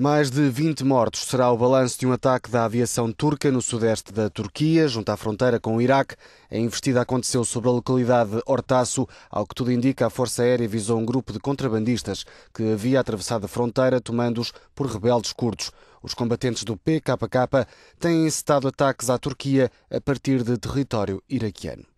Mais de 20 mortos será o balanço de um ataque da aviação turca no sudeste da Turquia, junto à fronteira com o Iraque. A investida aconteceu sobre a localidade de Hortaço. Ao que tudo indica, a Força Aérea visou um grupo de contrabandistas que havia atravessado a fronteira, tomando-os por rebeldes curdos. Os combatentes do PKK têm incitado ataques à Turquia a partir de território iraquiano.